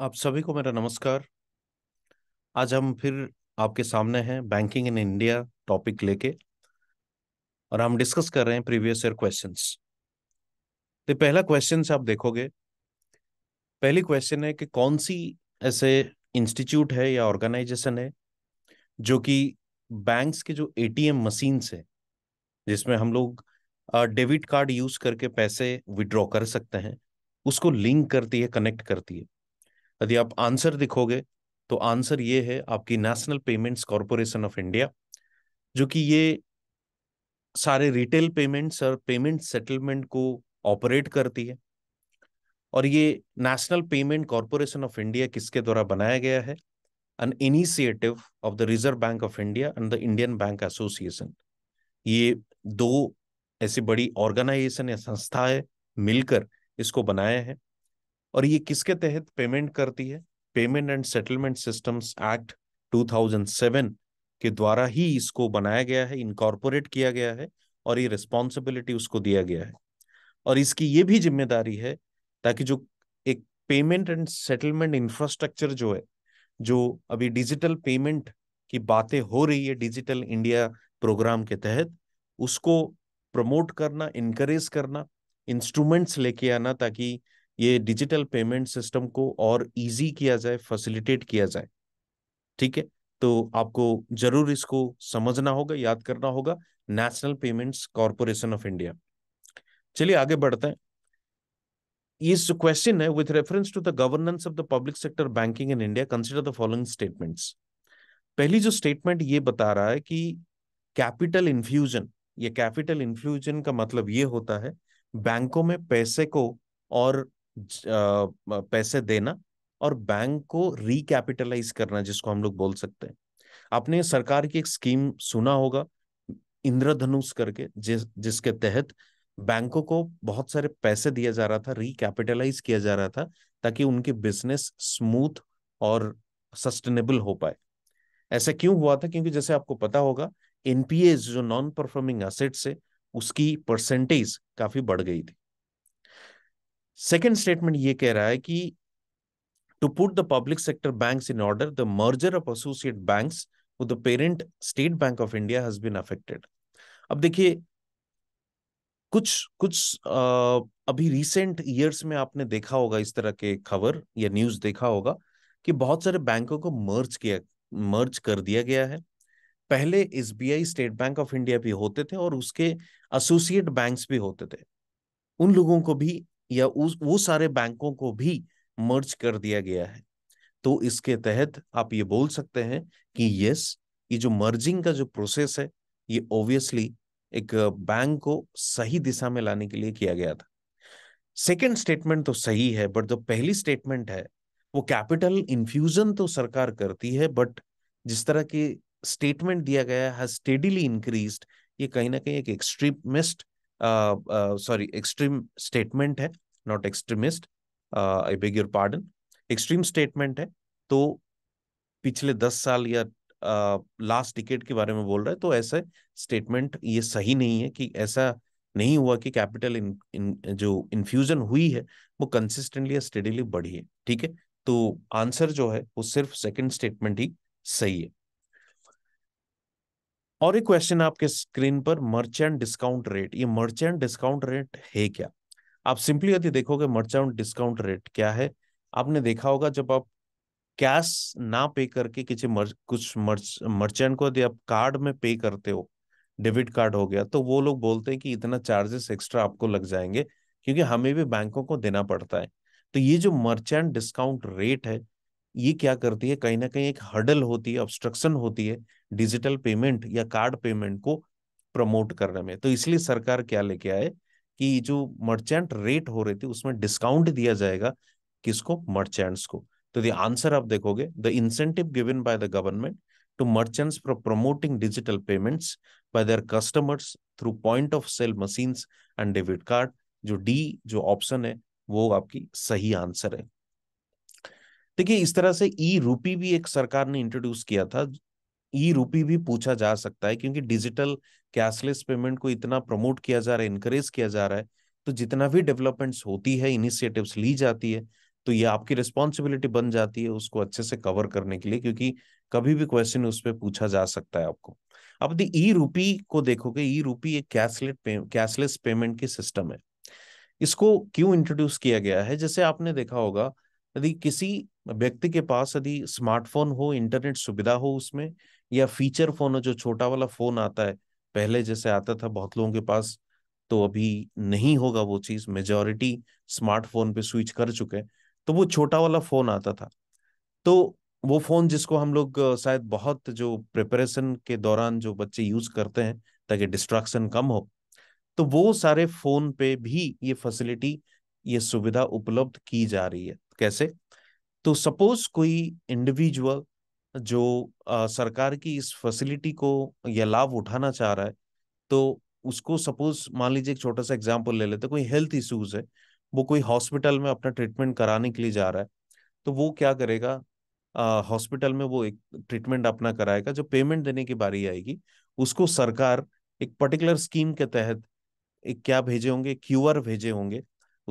आप सभी को मेरा नमस्कार आज हम फिर आपके सामने हैं बैंकिंग इन इंडिया टॉपिक लेके और हम डिस्कस कर रहे हैं प्रीवियस ईयर क्वेश्चंस तो पहला क्वेश्चन आप देखोगे पहली क्वेश्चन है कि कौन सी ऐसे इंस्टीट्यूट है या ऑर्गेनाइजेशन है जो कि बैंक्स के जो एटीएम मशीन्स है जिसमें हम लोग डेबिट कार्ड यूज करके पैसे विड्रॉ कर सकते हैं उसको लिंक करती है कनेक्ट करती है यदि आप आंसर दिखोगे तो आंसर ये है आपकी National Payments Corporation of India जो कि ये सारे रिटेल पेमेंट्स और पेमेंट सेटलमेंट को ऑपरेट करती है और ये National Payment Corporation of India किसके द्वारा बनाया गया है an initiative of the Reserve Bank of India and the Indian Bank Association ये दो ऐसी बड़ी ऑर्गेनाइजेशन या संस्था है मिलकर इसको बनाया है और ये किसके तहत पेमेंट करती है Payment and Settlement Systems Act 2007 के द्वारा ही इसको बनाया गया है इनकॉर्पोरेट किया गया है और ये रिस्पॉन्सिबिलिटी उसको दिया गया है और इसकी ये भी जिम्मेदारी है ताकि जो एक पेमेंट एंड सेटलमेंट इंफ्रास्ट्रक्चर जो है जो अभी डिजिटल पेमेंट की बातें हो रही है डिजिटल इंडिया प्रोग्राम के तहत उसको प्रमोट करना इनकरेज करना इंस्ट्रूमेंट्स लेके आना ताकि ये डिजिटल पेमेंट सिस्टम को और इजी किया जाए फैसिलिटेट किया जाए ठीक है तो आपको जरूर इसको समझना होगा याद करना होगा National Payments Corporation of India चलिए आगे बढ़ते हैं इस क्वेश्चन है with reference to the governance of the public sector banking in India consider the following statements पहली जो स्टेटमेंट ये बता रहा है कि कैपिटल इन्फ्यूजन ये कैपिटल इन्फ्यूजन का मतलब ये होता है बैंकों में पैसे को और पैसे देना और बैंक को रिकैपिटलाइज करना जिसको हम लोग बोल सकते हैं आपने सरकार की एक स्कीम सुना होगा इंद्रधनुष करके जिस जिसके तहत बैंकों को बहुत सारे पैसे दिया जा रहा था रिकैपिटलाइज किया जा रहा था ताकि उनके बिजनेस स्मूथ और सस्टेनेबल हो पाए ऐसा क्यों हुआ था क्योंकि जैसे आपको पता होगा एनपीए जो नॉन परफॉर्मिंग एसेट्स है उसकी परसेंटेज काफी बढ़ गई थी सेकेंड स्टेटमेंट ये कह रहा है कि to put the public sector bank in order the merger of associate bank with the parent State Bank of India has been affected. अब देखिए कुछ कुछ आ, अभी रिसेंट ईयर्स में आपने देखा होगा इस तरह के खबर या न्यूज देखा होगा कि बहुत सारे बैंकों को मर्ज किया मर्ज कर दिया गया है पहले S State Bank of India भी होते थे और उसके एसोसिएट बैंक्स भी होते थे उन लोगों को भी या उस वो सारे बैंकों को भी मर्ज कर दिया गया है तो इसके तहत आप ये बोल सकते हैं कि यस ये जो मर्जिंग का जो प्रोसेस है ये ऑब्वियसली एक बैंक को सही दिशा में लाने के लिए किया गया था सेकेंड स्टेटमेंट तो सही है बट जो पहली स्टेटमेंट है वो कैपिटल इन्फ्यूजन तो सरकार करती है बट जिस तरह की स्टेटमेंट दिया गया है स्टेडिली इंक्रीज ये कहीं ना कहीं एक एक्सट्रीमिस्ट सॉरी एक्सट्रीम स्टेटमेंट है not extremist I beg your pardon extreme statement है तो पिछले दस साल या लास्ट uh, टिकेट के बारे में बोल रहा है तो ऐसे स्टेटमेंट ये सही नहीं है कि ऐसा नहीं हुआ कि कैपिटल इन, इन जो इन्फ्यूजन हुई है वो कंसिस्टेंटली या स्टेडीली बढ़ी है ठीक है तो आंसर जो है वो सिर्फ सेकंड स्टेटमेंट ही सही है और एक क्वेश्चन आपके स्क्रीन पर मर्चेंट डिस्काउंट रेट ये मर्चेंट डिस्काउंट रेट है क्या आप सिंपली यदि देखोगे मर्चेंट डिस्काउंट रेट क्या है आपने देखा होगा जब आप कैश ना पे करके किसी मर्च, कुछ मर्च, मर्चेंट को यदि आप कार्ड में पे करते हो डेबिट कार्ड हो गया तो वो लोग बोलते हैं कि इतना चार्जेस एक्स्ट्रा आपको लग जाएंगे क्योंकि हमें भी बैंकों को देना पड़ता है तो ये जो मर्चेंट डिस्काउंट रेट है ये क्या करती है कहीं ना कहीं एक हर्डल होती है ऑब्स्ट्रक्शन होती है डिजिटल पेमेंट या कार्ड पेमेंट को प्रमोट करने में तो इसलिए सरकार क्या लेके आए कि जो मर्चेंट रेट हो रहे थे उसमें डिस्काउंट दिया जाएगा किसको मर्चेंट्स को तो दी आंसर आप देखोगे the incentive given by the government to merchants for promoting digital payments by their customers through point of sale machines and debit card जो डी जो ऑप्शन है वो आपकी सही आंसर है देखिए इस तरह से ई रूपी भी एक सरकार ने इंट्रोड्यूस किया था ई रूपी भी पूछा जा सकता है क्योंकि डिजिटल कैशलेस पेमेंट को इतना प्रमोट किया जा रहा है इनकरेज किया जा रहा है तो जितना भी डेवलपमेंट्स होती है इनिशिएटिव्स ली जाती है तो ये आपकी रिस्पॉन्सिबिलिटी बन जाती है उसको अच्छे से कवर करने के लिए क्योंकि कभी भी क्वेश्चन उस पर पूछा जा सकता है आपको अब दी ई रूपी को देखोगे ई रूपी एक कैशलेट कैशलेस पेमेंट की सिस्टम है इसको क्यों इंट्रोड्यूस किया गया है जैसे आपने देखा होगा यदि किसी व्यक्ति के पास यदि स्मार्टफोन हो इंटरनेट सुविधा हो उसमें या फीचर फोन हो जो छोटा वाला फोन आता है पहले जैसे आता था बहुत लोगों के पास तो अभी नहीं होगा वो चीज मेजोरिटी स्मार्टफोन पे स्विच कर चुके तो वो छोटा वाला फोन आता था तो वो फोन जिसको हम लोग शायद बहुत जो प्रिपरेशन के दौरान जो बच्चे यूज करते हैं ताकि डिस्ट्रैक्शन कम हो तो वो सारे फोन पे भी ये फैसिलिटी ये सुविधा उपलब्ध की जा रही है कैसे तो सपोज कोई इंडिविजुअल जो आ, सरकार की इस फैसिलिटी को या लाभ उठाना चाह रहा है तो उसको सपोज मान लीजिए एक छोटा सा एग्जाम्पल ले लेते कोई हेल्थ इश्यूज है वो कोई हॉस्पिटल में अपना ट्रीटमेंट कराने के लिए जा रहा है तो वो क्या करेगा हॉस्पिटल में वो एक ट्रीटमेंट अपना कराएगा जो पेमेंट देने की बारी आएगी उसको सरकार एक पर्टिकुलर स्कीम के तहत एक क्या भेजे होंगे क्यूआर भेजे होंगे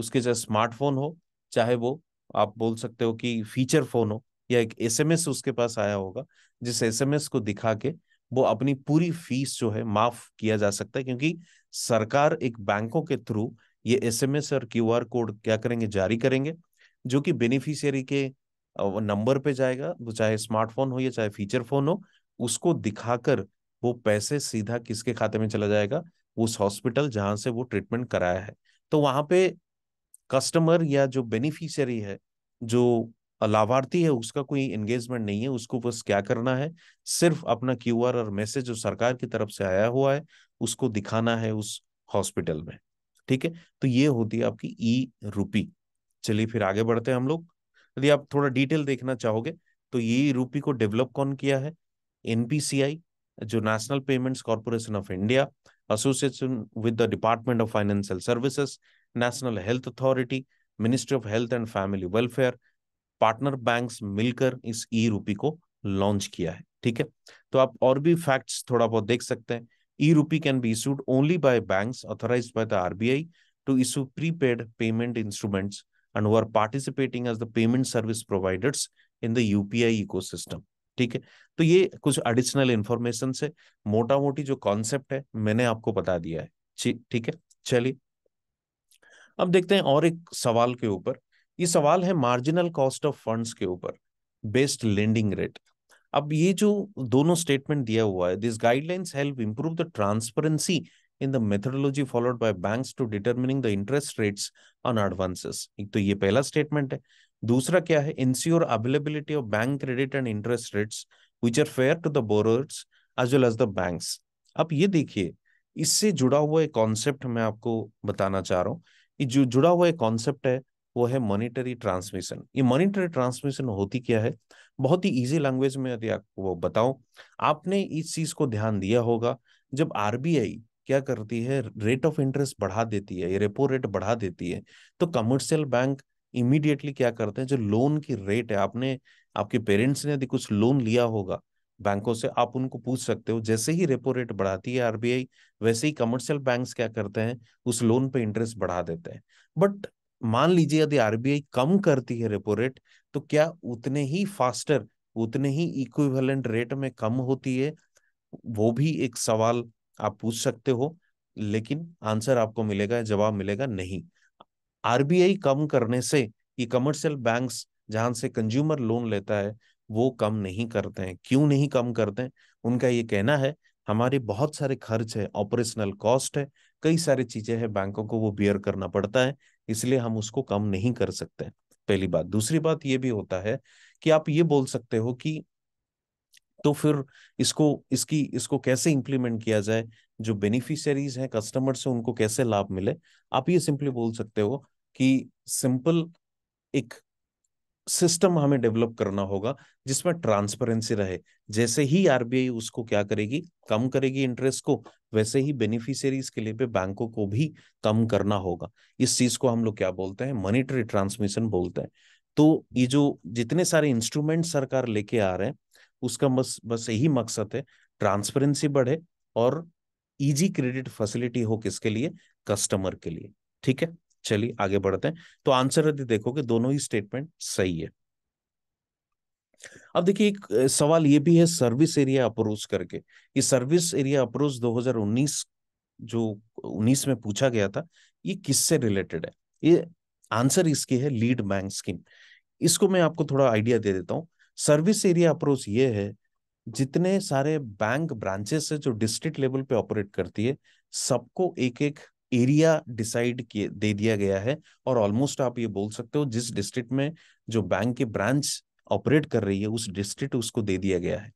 उसके चाहे स्मार्टफोन हो चाहे वो आप बोल सकते हो कि फीचर फोन हो या एक एसएमएस उसके पास आया होगा जिस एसएमएस को दिखा के वो अपनी पूरी फीस जो है माफ किया जा सकता है क्योंकि सरकार एक बैंकों के थ्रू ये एसएमएस और क्यूआर कोड क्या करेंगे जारी करेंगे जो कि बेनिफिशियरी के नंबर पे जाएगा वो चाहे स्मार्टफोन हो या चाहे फीचर फोन हो उसको दिखाकर वो पैसे सीधा किसके खाते में चला जाएगा उस हॉस्पिटल जहां से वो ट्रीटमेंट कराया है तो वहां पे कस्टमर या जो बेनिफिशियरी है जो लाभार्थी है उसका कोई एंगेजमेंट नहीं है उसको बस क्या करना है सिर्फ अपना क्यू और मैसेज जो सरकार की तरफ से आया हुआ है उसको दिखाना है उस हॉस्पिटल में ठीक है तो ये होती है आपकी ई रूपी चलिए फिर आगे बढ़ते हैं हम लोग यदि आप थोड़ा डिटेल देखना चाहोगे तो ये रूपी को डेवलप कौन किया है एनपीसीआई जो National Payments Corporation of India association with the Department of Financial Services National Health Authority Ministry of Health and Family Welfare partner banks मिलकर इस ई रूपी को लॉन्च किया है ठीक है तो आप और भी फैक्ट्स थोड़ा बहुत देख सकते हैं e rupee can be issued only by banks authorised by the RBI to issue prepaid payment instruments and are participating as the payment service providers in the UPI UPI ठीक है तो ये कुछ एडिशनल इंफॉर्मेशन से मोटा मोटी जो concept है मैंने आपको बता दिया है ठीक है चलिए अब देखते हैं और एक सवाल के ऊपर ये सवाल है मार्जिनल कॉस्ट ऑफ फंड्स के ऊपर बेस्ड लेंडिंग रेट अब ये जो दोनों स्टेटमेंट दिया हुआ है this guidelines help improve the transparency in the methodology followed by banks to determining the interest rates on advances एक तो ये पहला स्टेटमेंट है दूसरा क्या है ensure availability of bank credit and interest rates which are fair to the borrowers as well as the banks अब ये देखिए इससे जुड़ा हुआ एक कॉन्सेप्ट मैं आपको बताना चाह रहा हूँ जो जुड़ा हुआ एक कॉन्सेप्ट है वो है मॉनिटरी ट्रांसमिशन ये मॉनिटरी ट्रांसमिशन होती क्या है बहुत ही इजी लैंग्वेज में यदि आपको बताओ आपने इस चीज को ध्यान दिया होगा जब आरबीआई क्या करती है रेट ऑफ इंटरेस्ट बढ़ा देती है ये रेपो रेट बढ़ा देती है तो कमर्शियल बैंक इमीडिएटली क्या करते हैं जो लोन की रेट है आपने आपके पेरेंट्स ने यदि कुछ लोन लिया होगा बैंकों से आप उनको पूछ सकते हो जैसे ही रेपो रेट बढ़ाती है आरबीआई वैसे ही कमर्शियल बैंक्स क्या करते हैं उस लोन पे इंटरेस्ट बढ़ा देते हैं बट मान लीजिए यदि आरबीआई कम करती है रेपो रेट तो क्या उतने ही फास्टर उतने ही इक्विवेलेंट रेट में कम होती है वो भी एक सवाल आप पूछ सकते हो लेकिन आंसर आपको मिलेगा जवाब मिलेगा नहीं आरबीआई कम करने से ये कमर्शियल बैंक्स जहां से कंज्यूमर लोन लेता है वो कम नहीं करते हैं क्यों नहीं कम करते हैं उनका ये कहना है हमारे बहुत सारे खर्च है ऑपरेशनल कॉस्ट है कई सारी चीजें हैं बैंकों को वो बियर करना पड़ता है इसलिए हम उसको कम नहीं कर सकते हैं पहली बात दूसरी बात ये भी होता है कि आप ये बोल सकते हो कि तो फिर इसको इसकी इसको कैसे इंप्लीमेंट किया जाए जो बेनिफिशियरीज हैं कस्टमर्स से उनको कैसे लाभ मिले आप ये सिंपली बोल सकते हो कि सिंपल एक सिस्टम हमें डेवलप करना होगा जिसमें ट्रांसपेरेंसी रहे जैसे ही आरबीआई उसको क्या करेगी कम करेगी इंटरेस्ट को वैसे ही बेनिफिशियरीज के लिए पे बैंकों को भी कम करना होगा इस चीज को हम लोग क्या बोलते हैं मनीटरी ट्रांसमिशन बोलते हैं तो ये जो जितने सारे इंस्ट्रूमेंट सरकार लेके आ रहे हैं उसका बस बस यही मकसद है ट्रांसपेरेंसी बढ़े और इजी क्रेडिट फैसिलिटी हो किसके लिए कस्टमर के लिए ठीक है चलिए आगे बढ़ते हैं तो आंसर यदि देखोगे दोनों ही स्टेटमेंट सही है अब देखिए एक सवाल ये भी है सर्विस एरिया अप्रोच करके ये सर्विस एरिया अप्रोच 2019 जो 19 में पूछा गया था ये किससे रिलेटेड है ये आंसर इसके है लीड बैंक स्कीम इसको मैं आपको थोड़ा आइडिया दे देता हूँ सर्विस एरिया अप्रोच ये है जितने सारे बैंक ब्रांचेस है जो डिस्ट्रिक्ट लेवल पे ऑपरेट करती है सबको एक एक एरिया डिसाइड किए दे दिया गया है और ऑलमोस्ट आप ये बोल सकते हो जिस डिस्ट्रिक्ट में जो बैंक के ब्रांच ऑपरेट कर रही है उस डिस्ट्रिक्ट उसको दे दिया गया है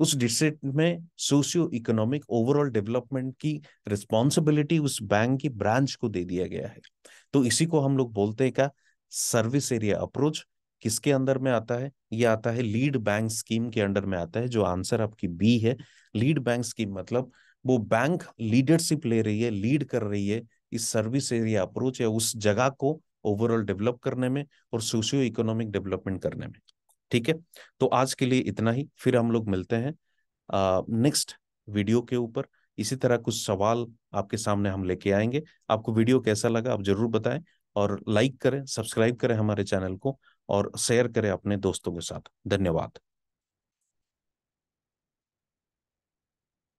उस डिस्ट्रिक्ट में सोशियो इकोनॉमिक ओवरऑल डेवलपमेंट की रिस्पॉन्सिबिलिटी उस बैंक की ब्रांच को दे दिया गया है तो इसी को हम लोग बोलते हैं क्या सर्विस एरिया अप्रोच किसके अंदर में आता है ये आता है लीड बैंक स्कीम के अंडर में आता है जो आंसर आपकी बी है लीड बैंक स्कीम मतलब वो बैंक लीडरशिप ले रही है लीड कर रही है इस सर्विस एरिया अप्रोच या उस जगह को ओवरऑल डेवलप करने में और सोशियो इकोनॉमिक डेवलपमेंट करने में ठीक है तो आज के लिए इतना ही फिर हम लोग मिलते हैं नेक्स्ट वीडियो के ऊपर इसी तरह कुछ सवाल आपके सामने हम लेके आएंगे आपको वीडियो कैसा लगा आप जरूर बताएं और लाइक करें सब्सक्राइब करें हमारे चैनल को और शेयर करें अपने दोस्तों के साथ धन्यवाद